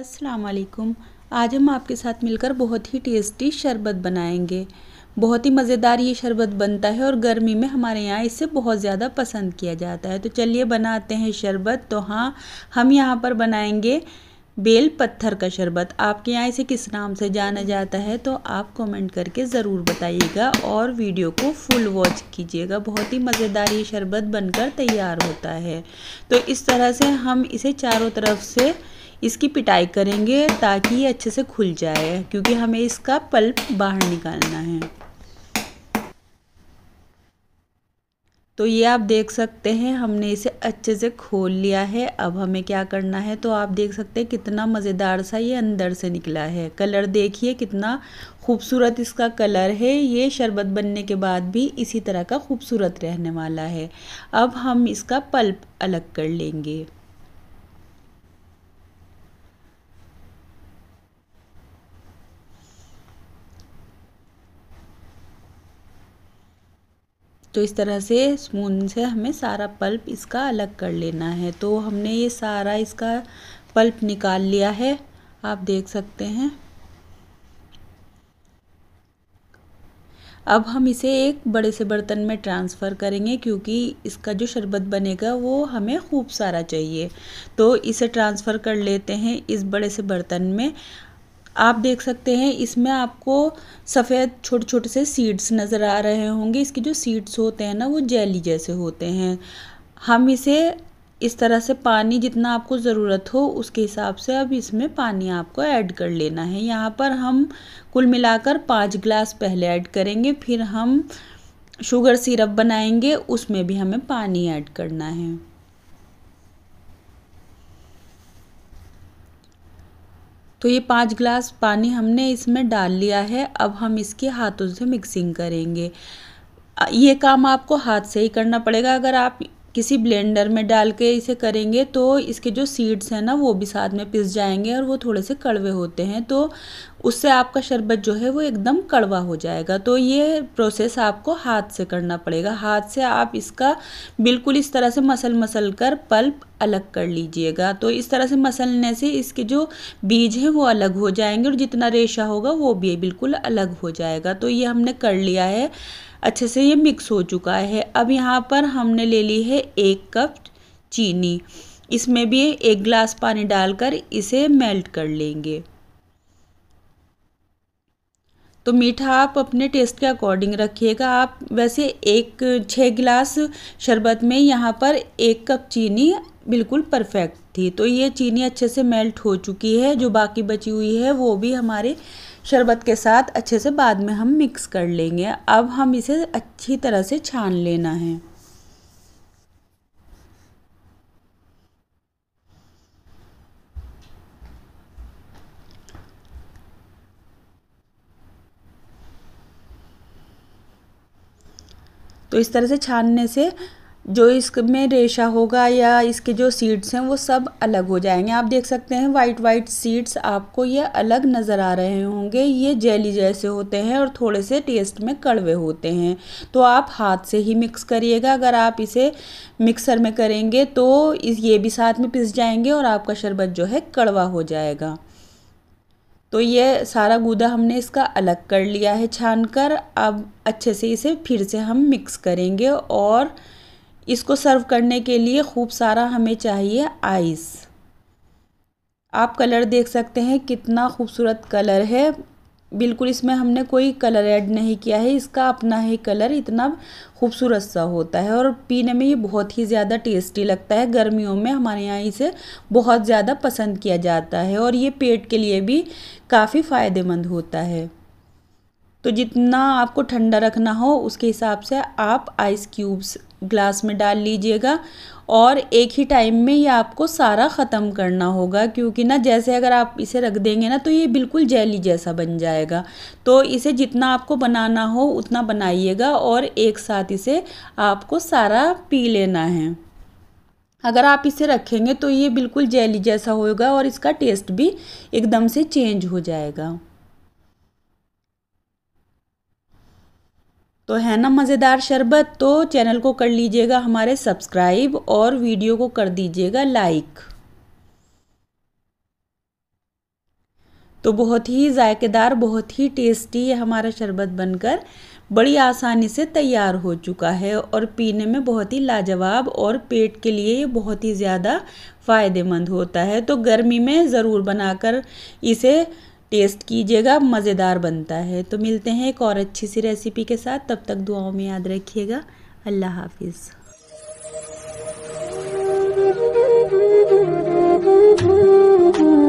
अस्सलाम आज हम आपके साथ मिलकर बहुत ही टेस्टी शरबत बनाएंगे बहुत ही मज़ेदार ये शरबत बनता है और गर्मी में हमारे यहाँ इसे बहुत ज़्यादा पसंद किया जाता है तो चलिए बनाते हैं शरबत तो हाँ हम यहाँ पर बनाएंगे बेल पत्थर का शरबत आपके यहाँ इसे किस नाम से जाना जाता है तो आप कमेंट करके ज़रूर बताइएगा और वीडियो को फुल वॉच कीजिएगा बहुत ही मज़ेदार ये शरबत बनकर तैयार होता है तो इस तरह से हम इसे चारों तरफ से इसकी पिटाई करेंगे ताकि ये अच्छे से खुल जाए क्योंकि हमें इसका पल्प बाहर निकालना है तो ये आप देख सकते हैं हमने इसे अच्छे से खोल लिया है अब हमें क्या करना है तो आप देख सकते हैं कितना मज़ेदार सा ये अंदर से निकला है कलर देखिए कितना खूबसूरत इसका कलर है ये शरबत बनने के बाद भी इसी तरह का खूबसूरत रहने वाला है अब हम इसका पल्प अलग कर लेंगे तो इस तरह से स्पून से हमें सारा पल्प इसका अलग कर लेना है तो हमने ये सारा इसका पल्प निकाल लिया है आप देख सकते हैं अब हम इसे एक बड़े से बर्तन में ट्रांसफ़र करेंगे क्योंकि इसका जो शरबत बनेगा वो हमें खूब सारा चाहिए तो इसे ट्रांसफ़र कर लेते हैं इस बड़े से बर्तन में आप देख सकते हैं इसमें आपको सफ़ेद छोटे छोटे से सीड्स नज़र आ रहे होंगे इसके जो सीड्स होते हैं ना वो जेली जैसे होते हैं हम इसे इस तरह से पानी जितना आपको ज़रूरत हो उसके हिसाब से अब इसमें पानी आपको ऐड कर लेना है यहाँ पर हम कुल मिलाकर पाँच गिलास पहले ऐड करेंगे फिर हम शुगर सिरप बनाएंगे उसमें भी हमें पानी ऐड करना है तो ये पाँच गिलास पानी हमने इसमें डाल लिया है अब हम इसके हाथों से मिक्सिंग करेंगे ये काम आपको हाथ से ही करना पड़ेगा अगर आप किसी ब्लेंडर में डाल के इसे करेंगे तो इसके जो सीड्स हैं ना वो भी साथ में पिस जाएंगे और वो थोड़े से कड़वे होते हैं तो उससे आपका शरबत जो है वो एकदम कड़वा हो जाएगा तो ये प्रोसेस आपको हाथ से करना पड़ेगा हाथ से आप इसका बिल्कुल इस तरह से मसल मसल कर पल्प अलग कर लीजिएगा तो इस तरह से मसलने से इसके जो बीज हैं वो अलग हो जाएंगे और जितना रेशा होगा वो भी बिल्कुल अलग हो जाएगा तो ये हमने कर लिया है अच्छे से ये मिक्स हो चुका है अब यहाँ पर हमने ले ली है एक कप चीनी इसमें भी एक ग्लास पानी डालकर इसे मेल्ट कर लेंगे तो मीठा आप अपने टेस्ट के अकॉर्डिंग रखिएगा आप वैसे एक छः गिलास शरबत में यहाँ पर एक कप चीनी बिल्कुल परफेक्ट थी तो ये चीनी अच्छे से मेल्ट हो चुकी है जो बाकी बची हुई है वो भी हमारे शरबत के साथ अच्छे से बाद में हम मिक्स कर लेंगे अब हम इसे अच्छी तरह से छान लेना है तो इस तरह से छानने से जो इसमें रेशा होगा या इसके जो सीड्स हैं वो सब अलग हो जाएंगे आप देख सकते हैं वाइट वाइट सीड्स आपको ये अलग नज़र आ रहे होंगे ये जेली जैसे होते हैं और थोड़े से टेस्ट में कड़वे होते हैं तो आप हाथ से ही मिक्स करिएगा अगर आप इसे मिक्सर में करेंगे तो ये भी साथ में पिस जाएंगे और आपका शरबत जो है कड़वा हो जाएगा तो ये सारा गूदा हमने इसका अलग कर लिया है छान कर अब अच्छे से इसे फिर से हम मिक्स करेंगे और इसको सर्व करने के लिए खूब सारा हमें चाहिए आइस आप कलर देख सकते हैं कितना खूबसूरत कलर है बिल्कुल इसमें हमने कोई कलर ऐड नहीं किया है इसका अपना ही कलर इतना खूबसूरत सा होता है और पीने में ये बहुत ही ज़्यादा टेस्टी लगता है गर्मियों में हमारे यहाँ इसे बहुत ज़्यादा पसंद किया जाता है और ये पेट के लिए भी काफ़ी फ़ायदेमंद होता है तो जितना आपको ठंडा रखना हो उसके हिसाब से आप आइस क्यूब्स ग्लास में डाल लीजिएगा और एक ही टाइम में ये आपको सारा ख़त्म करना होगा क्योंकि ना जैसे अगर आप इसे रख देंगे ना तो ये बिल्कुल जेली जैसा बन जाएगा तो इसे जितना आपको बनाना हो उतना बनाइएगा और एक साथ इसे आपको सारा पी लेना है अगर आप इसे रखेंगे तो ये बिल्कुल जेली जैसा होगा और इसका टेस्ट भी एकदम से चेंज हो जाएगा तो है ना मज़ेदार शरबत तो चैनल को कर लीजिएगा हमारे सब्सक्राइब और वीडियो को कर दीजिएगा लाइक तो बहुत ही जायकेदार बहुत ही टेस्टी है हमारा शरबत बनकर बड़ी आसानी से तैयार हो चुका है और पीने में बहुत ही लाजवाब और पेट के लिए ये बहुत ही ज़्यादा फ़ायदेमंद होता है तो गर्मी में ज़रूर बनाकर इसे टेस्ट कीजिएगा मज़ेदार बनता है तो मिलते हैं एक और अच्छी सी रेसिपी के साथ तब तक दुआओं में याद रखिएगा अल्लाह हाफिज़